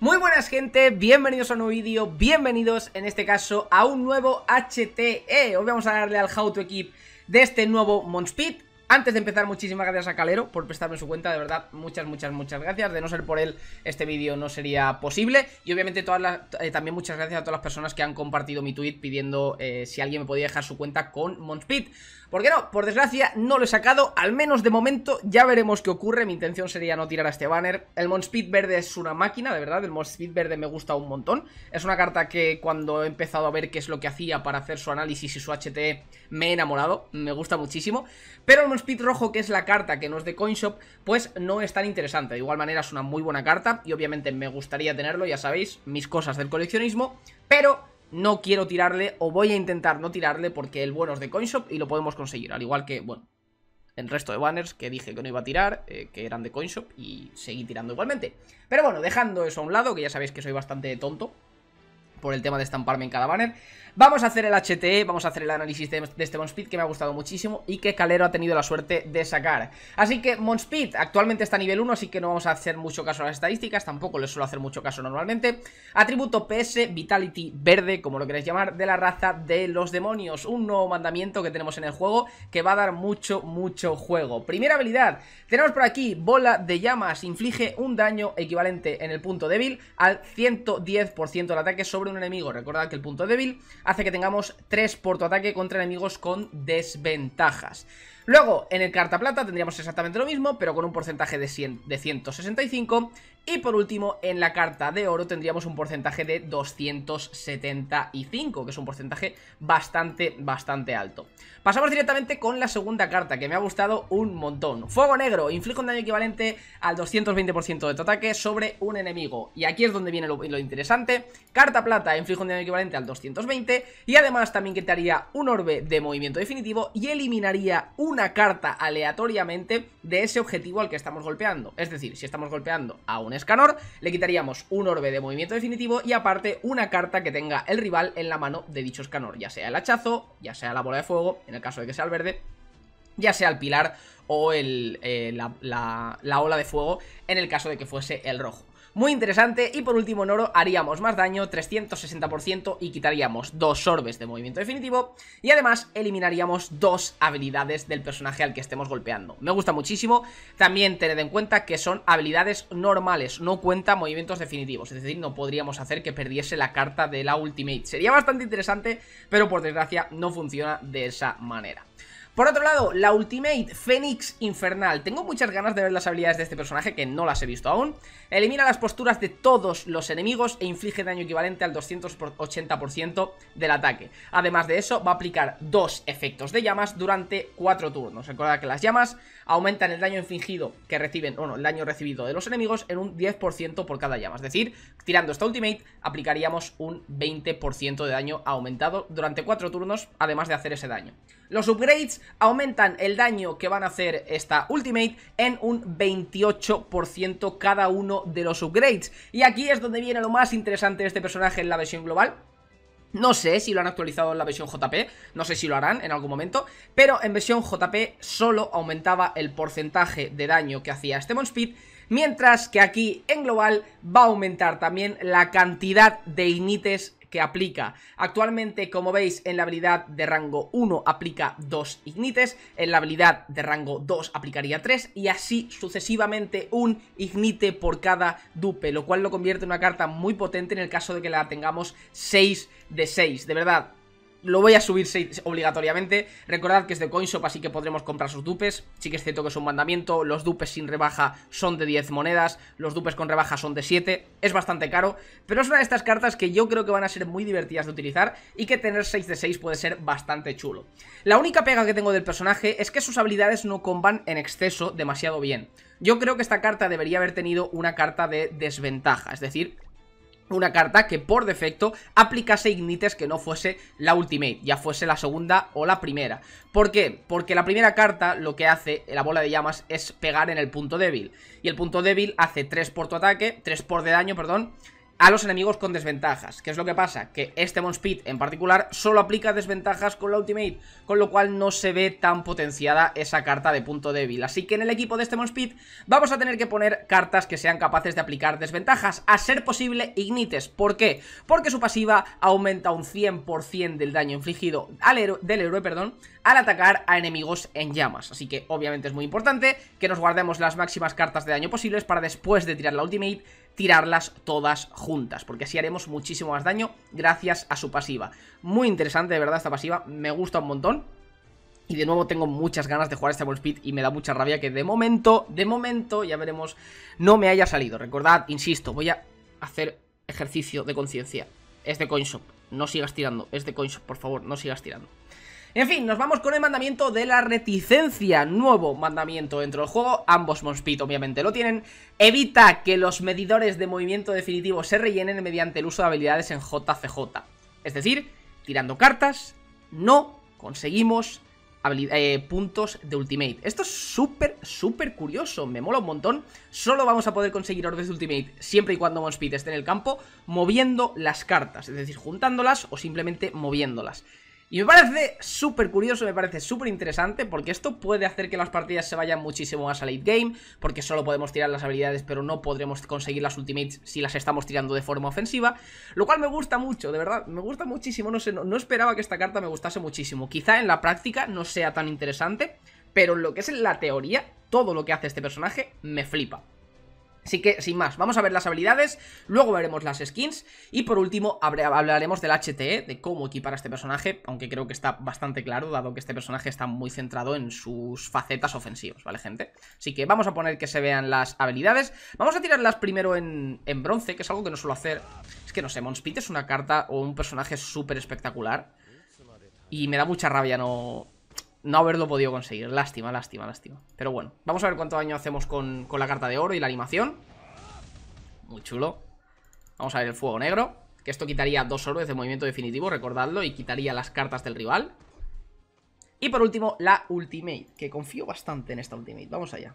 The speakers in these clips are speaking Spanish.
Muy buenas gente, bienvenidos a un nuevo vídeo, bienvenidos en este caso a un nuevo HTE Hoy vamos a darle al How to Equip de este nuevo Monspeed antes de empezar, muchísimas gracias a Calero por prestarme su cuenta, de verdad, muchas, muchas, muchas gracias. De no ser por él, este vídeo no sería posible. Y obviamente todas las, eh, también muchas gracias a todas las personas que han compartido mi tweet pidiendo eh, si alguien me podía dejar su cuenta con Monspeed. ¿Por qué no? Por desgracia, no lo he sacado, al menos de momento, ya veremos qué ocurre. Mi intención sería no tirar a este banner. El Monspeed verde es una máquina, de verdad, el Monspeed verde me gusta un montón. Es una carta que cuando he empezado a ver qué es lo que hacía para hacer su análisis y su HT, me he enamorado, me gusta muchísimo. Pero el Speed Rojo, que es la carta que no es de CoinShop, pues no es tan interesante. De igual manera es una muy buena carta y obviamente me gustaría tenerlo, ya sabéis, mis cosas del coleccionismo, pero no quiero tirarle o voy a intentar no tirarle porque el bueno es de CoinShop y lo podemos conseguir. Al igual que, bueno, el resto de banners que dije que no iba a tirar, eh, que eran de CoinShop y seguí tirando igualmente. Pero bueno, dejando eso a un lado, que ya sabéis que soy bastante tonto por el tema de estamparme en cada banner. Vamos a hacer el HTE, vamos a hacer el análisis de, este Monspeed que me ha gustado muchísimo y que Calero ha tenido la suerte de sacar. Así que Monspeed actualmente está a nivel 1, así que no vamos a hacer mucho caso a las estadísticas, tampoco les suelo hacer mucho caso normalmente. Atributo PS, Vitality Verde, como lo queréis llamar, de la raza de los demonios. Un nuevo mandamiento que tenemos en el juego que va a dar mucho, mucho juego. Primera habilidad, tenemos por aquí Bola de Llamas, inflige un daño equivalente en el punto débil al 110% del ataque sobre un enemigo. Recordad que el punto débil hace que tengamos 3 por tu ataque contra enemigos con desventajas. Luego, en el Carta Plata tendríamos exactamente lo mismo, pero con un porcentaje de, de 165. Y por último, en la Carta de Oro tendríamos un porcentaje de 275, que es un porcentaje bastante, bastante alto. Pasamos directamente con la segunda carta, que me ha gustado un montón. Fuego Negro, inflige un daño equivalente al 220% de tu ataque sobre un enemigo. Y aquí es donde viene lo, interesante. Carta Plata, inflige un daño equivalente al 220. Y además también quitaría un orbe de movimiento definitivo y eliminaría un una carta aleatoriamente de ese objetivo al que estamos golpeando. Es decir, si estamos golpeando a un Escanor, le quitaríamos un orbe de movimiento definitivo y aparte una carta que tenga el rival en la mano de dicho Escanor, ya sea el hachazo, ya sea la bola de fuego, en el caso de que sea el verde, ya sea el pilar o el, eh, la ola de fuego en el caso de que fuese el rojo muy interesante. Y por último, en oro haríamos más daño, 360% y quitaríamos dos orbes de movimiento definitivo. Y además eliminaríamos dos habilidades del personaje al que estemos golpeando. Me gusta muchísimo. También tened en cuenta que son habilidades normales, no cuenta movimientos definitivos. Es decir, no podríamos hacer que perdiese la carta de la Ultimate. Sería bastante interesante, pero por desgracia no funciona de esa manera. Por otro lado, la Ultimate Fénix Infernal. Tengo muchas ganas de ver las habilidades de este personaje que no las he visto aún. Elimina las posturas de todos los enemigos e inflige daño equivalente al 280% del ataque. Además de eso, va a aplicar dos efectos de llamas durante cuatro turnos. Recuerda que las llamas aumentan el daño infligido que reciben, bueno, el daño recibido de los enemigos en un 10% por cada llama. Es decir, tirando esta Ultimate aplicaríamos un 20% de daño aumentado durante cuatro turnos, además de hacer ese daño. Los upgrades aumentan el daño que van a hacer esta Ultimate en un 28% cada uno de los upgrades. Y aquí es donde viene lo más interesante de este personaje en la versión global, no sé si lo han actualizado en la versión JP, no sé si lo harán en algún momento, pero en versión JP solo aumentaba el porcentaje de daño que hacía este Monspeed, mientras que aquí en global va a aumentar también la cantidad de inites que aplica. Actualmente, como veis, en la habilidad de rango 1 aplica 2 ignites, en la habilidad de rango 2 aplicaría 3 y así sucesivamente un ignite por cada dupe, lo cual lo convierte en una carta muy potente en el caso de que la tengamos 6 de 6. De verdad, lo voy a subir obligatoriamente. Recordad que es de CoinShop, así que podremos comprar sus dupes. Sí que es cierto que es un mandamiento. Los dupes sin rebaja son de 10 monedas. Los dupes con rebaja son de 7. Es bastante caro. Pero es una de estas cartas que yo creo que van a ser muy divertidas de utilizar. Y que tener 6 de 6 puede ser bastante chulo. La única pega que tengo del personaje es que sus habilidades no comban en exceso demasiado bien. Yo creo que esta carta debería haber tenido una carta de desventaja. Es decir, una carta que por defecto aplicase Ignites que no fuese la Ultimate, ya fuese la segunda o la primera. ¿Por qué? Porque la primera carta lo que hace la bola de llamas es pegar en el punto débil. Y el punto débil hace 3 por tu ataque, 3 por de daño, perdón, a los enemigos con desventajas. ¿Qué es lo que pasa? Que este Monspeed en particular solo aplica desventajas con la Ultimate, con lo cual no se ve tan potenciada esa carta de punto débil. Así que en el equipo de este Monspeed vamos a tener que poner cartas que sean capaces de aplicar desventajas, a ser posible Ignites. ¿Por qué? Porque su pasiva aumenta un 100% del daño infligido al héroe, del héroe, perdón, al atacar a enemigos en llamas. Así que obviamente es muy importante que nos guardemos las máximas cartas de daño posibles para después de tirar la ultimate tirarlas todas juntas, porque así haremos muchísimo más daño gracias a su pasiva. Muy interesante de verdad esta pasiva, me gusta un montón, y de nuevo tengo muchas ganas de jugar este Ball Speed y me da mucha rabia que de momento, de momento, ya veremos, no me haya salido. Recordad, insisto, voy a hacer ejercicio de conciencia. Este de CoinShop, no sigas tirando, Este de CoinShop, por favor, no sigas tirando. En fin, nos vamos con el mandamiento de la reticencia, nuevo mandamiento dentro del juego, ambos Monspit obviamente lo tienen, evita que los medidores de movimiento definitivo se rellenen mediante el uso de habilidades en JCJ, es decir, tirando cartas, no conseguimos eh, puntos de Ultimate. Esto es súper, súper curioso, me mola un montón. Solo vamos a poder conseguir órdenes de Ultimate siempre y cuando Monspeed esté en el campo, moviendo las cartas, es decir, juntándolas o simplemente moviéndolas. Y me parece súper curioso, me parece súper interesante Porque esto puede hacer que las partidas se vayan muchísimo más a late game Porque solo podemos tirar las habilidades pero no podremos conseguir las ultimates si las estamos tirando de forma ofensiva Lo cual me gusta mucho, de verdad, me gusta muchísimo No, sé, no, esperaba que esta carta me gustase muchísimo Quizá en la práctica no sea tan interesante Pero en lo que es en la teoría, todo lo que hace este personaje me flipa Así que, sin más, vamos a ver las habilidades, luego veremos las skins y por último hablaremos del HTE, de cómo equipar a este personaje, aunque creo que está bastante claro, dado que este personaje está muy centrado en sus facetas ofensivas, ¿vale, gente? Así que vamos a poner que se vean las habilidades. Vamos a tirarlas primero en, bronce, que es algo que no suelo hacer. Es que, no sé, Monspite es una carta o un personaje súper espectacular y me da mucha rabia no, no haberlo podido conseguir. Lástima, lástima, lástima. Pero bueno, vamos a ver cuánto daño hacemos con, la carta de oro y la animación. Muy chulo. Vamos a ver el fuego negro. Que esto quitaría dos orbes de movimiento definitivo, recordadlo. Y quitaría las cartas del rival. Y por último, la ultimate. Que confío bastante en esta ultimate. Vamos allá.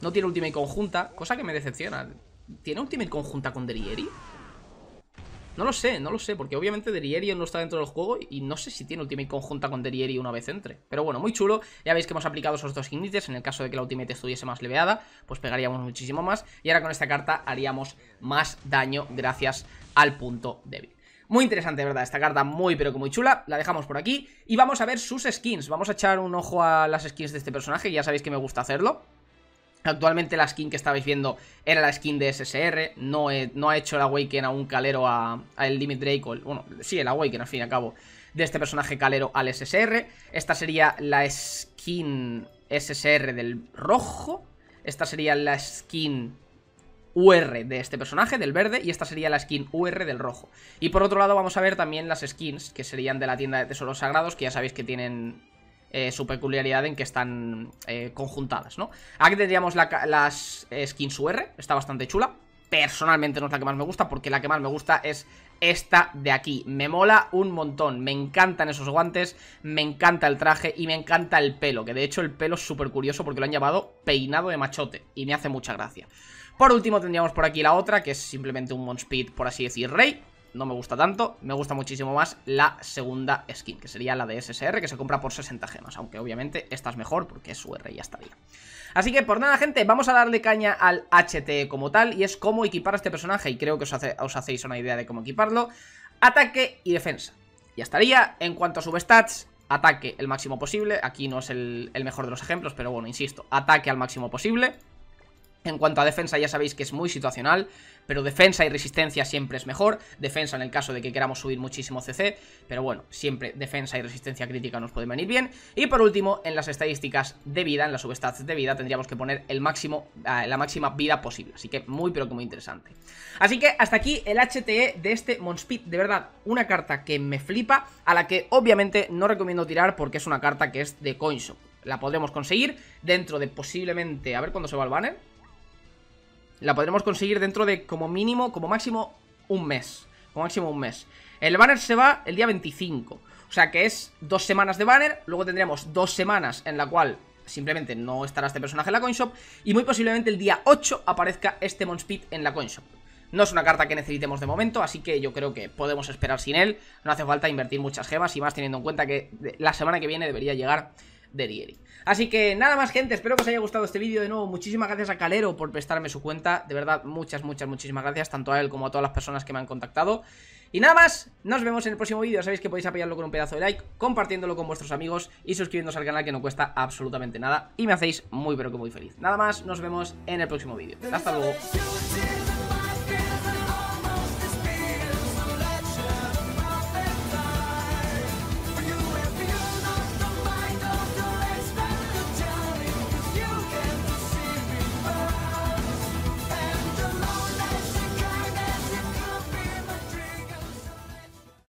No tiene ultimate conjunta, cosa que me decepciona. ¿Tiene ultimate conjunta con Derieri? No lo sé, no lo sé, porque obviamente Deriery no está dentro del juego y no sé si tiene Ultimate conjunta con Deriery una vez entre. Pero bueno, muy chulo. Ya veis que hemos aplicado esos dos índices, En el caso de que la Ultimate estuviese más leveada, pues pegaríamos muchísimo más. Y ahora con esta carta haríamos más daño gracias al punto débil. Muy interesante, ¿verdad? Esta carta muy pero que muy chula La dejamos por aquí Y vamos a ver sus skins Vamos a echar un ojo a las skins de este personaje Ya sabéis que me gusta hacerlo Actualmente la skin que estabais viendo era la skin de SSR, no, no ha hecho el Awaken a un calero a, el Limit Drake, bueno, sí, el Awaken al fin y al cabo, de este personaje calero al SSR. Esta sería la skin SSR del rojo, esta sería la skin UR de este personaje, del verde, y esta sería la skin UR del rojo. Y por otro lado vamos a ver también las skins, que serían de la tienda de tesoros sagrados, que ya sabéis que tienen eh, su peculiaridad en que están eh, conjuntadas, ¿no? Aquí tendríamos las skins UR, está bastante chula. Personalmente no es la que más me gusta, porque la que más me gusta es esta de aquí. Me mola un montón, me encantan esos guantes, me encanta el traje y me encanta el pelo, que de hecho el pelo es súper curioso porque lo han llamado peinado de machote y me hace mucha gracia. Por último tendríamos por aquí la otra, que es simplemente un Monspeed, por así decir, rey no me gusta tanto, me gusta muchísimo más la segunda skin, que sería la de SSR, que se compra por 60 gemas, aunque obviamente esta es mejor porque es UR y ya estaría. Así que por pues nada gente, vamos a darle caña al HT como tal, y es cómo equipar a este personaje, y creo que os, hacéis una idea de cómo equiparlo, ataque y defensa. Ya estaría, en cuanto a substats, ataque el máximo posible, aquí no es el mejor de los ejemplos, pero bueno, insisto, ataque al máximo posible en cuanto a defensa ya sabéis que es muy situacional, pero defensa y resistencia siempre es mejor, defensa en el caso de que queramos subir muchísimo CC, pero bueno, siempre defensa y resistencia crítica nos pueden venir bien. Y por último, en las estadísticas de vida, en las substats de vida, tendríamos que poner el máximo, eh, la máxima vida posible, así que muy pero que muy interesante. Así que hasta aquí el HTE de este Monspeed de verdad, una carta que me flipa, a la que obviamente no recomiendo tirar porque es una carta que es de Coinshop. La podremos conseguir dentro de posiblemente, a ver cuándo se va el banner, la podremos conseguir dentro de como mínimo, como máximo un mes. Como máximo un mes. El banner se va el día 25. O sea que es dos semanas de banner, luego tendremos dos semanas en la cual simplemente no estará este personaje en la shop y muy posiblemente el día 8 aparezca este speed en la shop No es una carta que necesitemos de momento, así que yo creo que podemos esperar sin él. No hace falta invertir muchas gemas y más teniendo en cuenta que la semana que viene debería llegar de Dieri, Así que nada más gente, espero que os haya gustado este vídeo de nuevo, muchísimas gracias a Calero por prestarme su cuenta, de verdad, muchas, muchas, muchísimas gracias, tanto a él como a todas las personas que me han contactado. Y nada más, nos vemos en el próximo vídeo, sabéis que podéis apoyarlo con un pedazo de like, compartiéndolo con vuestros amigos y suscribiéndose al canal que no cuesta absolutamente nada y me hacéis muy pero que muy feliz. Nada más, nos vemos en el próximo vídeo. Hasta luego.